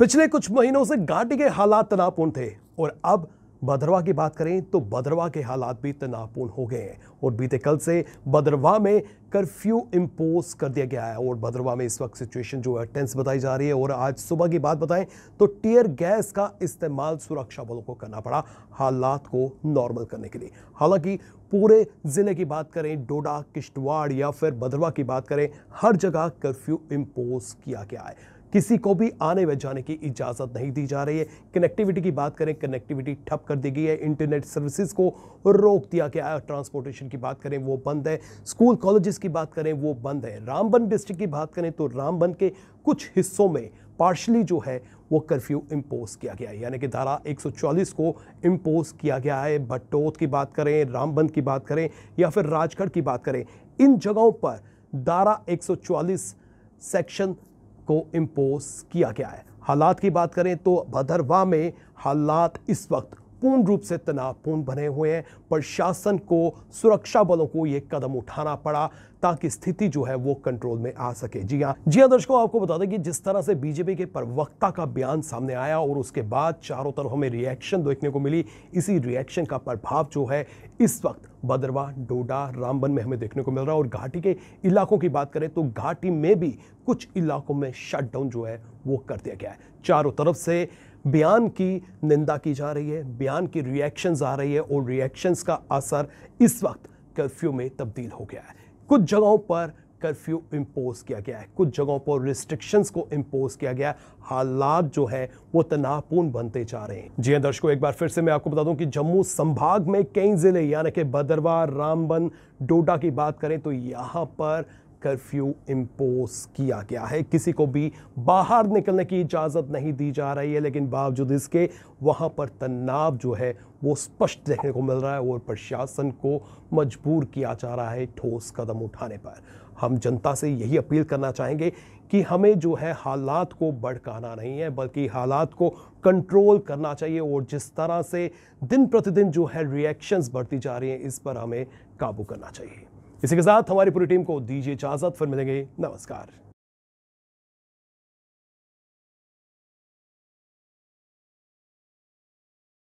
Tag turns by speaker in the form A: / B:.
A: पिछले कुछ महीनों से घाटी के हालात तनावपूर्ण थे और अब भद्रवा की बात करें तो भद्रवा के हालात भी तनावपूर्ण हो गए हैं और बीते कल से भद्रवा में कर्फ्यू इम्पोज कर दिया गया है और भद्रवा में इस वक्त सिचुएशन जो है टेंस बताई जा रही है और आज सुबह की बात बताएं तो टीयर गैस का इस्तेमाल सुरक्षा बलों को करना पड़ा हालात को नॉर्मल करने के लिए हालांकि पूरे ज़िले की बात करें डोडा किश्तवाड़ या फिर भद्रवा की बात करें हर जगह कर्फ्यू इम्पोज किया गया है किसी को भी आने व जाने की इजाज़त नहीं दी जा रही है कनेक्टिविटी की बात करें कनेक्टिविटी ठप कर दी गई है इंटरनेट सर्विसेज को रोक दिया गया है ट्रांसपोर्टेशन की बात करें वो बंद है स्कूल कॉलेजेस की बात करें वो बंद है रामबन डिस्ट्रिक्ट की बात करें तो रामबन के कुछ हिस्सों में पार्शली जो है वो कर्फ्यू इम्पोज किया गया है यानी कि धारा 144 को इम्पोज किया गया है भट्टोत की बात करें रामबन की बात करें या फिर राजगढ़ की बात करें इन जगहों पर धारा 144 सेक्शन को इम्पोज किया गया है हालात की बात करें तो भदरवा में हालात इस वक्त पूर्ण रूप से तनावपूर्ण बने हुए हैं प्रशासन को सुरक्षा बलों को ये कदम उठाना पड़ा ताकि स्थिति जो है वो कंट्रोल में आ सके जी हाँ जी हाँ दर्शकों आपको बता दें कि जिस तरह से बीजेपी के प्रवक्ता का बयान सामने आया और उसके बाद चारों तरफ हमें रिएक्शन देखने को मिली इसी रिएक्शन का प्रभाव जो है इस वक्त भद्रवा डोडा रामबन में हमें देखने को मिल रहा है और घाटी के इलाकों की बात करें तो घाटी में भी कुछ इलाकों में शटडाउन जो है वो कर दिया गया है चारों तरफ से बयान की निंदा की जा रही है बयान की रिएक्शंस आ रही है और रिएक्शंस का असर इस वक्त कर्फ्यू में तब्दील हो गया है कुछ जगहों पर कर्फ्यू इम्पोज किया गया है कुछ जगहों पर रिस्ट्रिक्शंस को इम्पोज किया गया हालात जो है वो तनावपूर्ण बनते जा रहे हैं जी हाँ दर्शकों एक बार फिर से मैं आपको बता दूं कि जम्मू संभाग में कई ज़िले यानी कि भद्रवा रामबन डोडा की बात करें तो यहाँ पर कर्फ्यू इम्पोज किया गया है किसी को भी बाहर निकलने की इजाज़त नहीं दी जा रही है लेकिन बावजूद इसके वहाँ पर तनाव जो है वो स्पष्ट देखने को मिल रहा है और प्रशासन को मजबूर किया जा रहा है ठोस कदम उठाने पर हम जनता से यही अपील करना चाहेंगे कि हमें जो है हालात को भड़काना नहीं है बल्कि हालात को कंट्रोल करना चाहिए और जिस तरह से दिन प्रतिदिन जो है रिएक्शंस बढ़ती जा रही हैं इस पर हमें काबू करना चाहिए इसी के साथ हमारी पूरी टीम को दीजिए इजाजत फिर मिलेंगे नमस्कार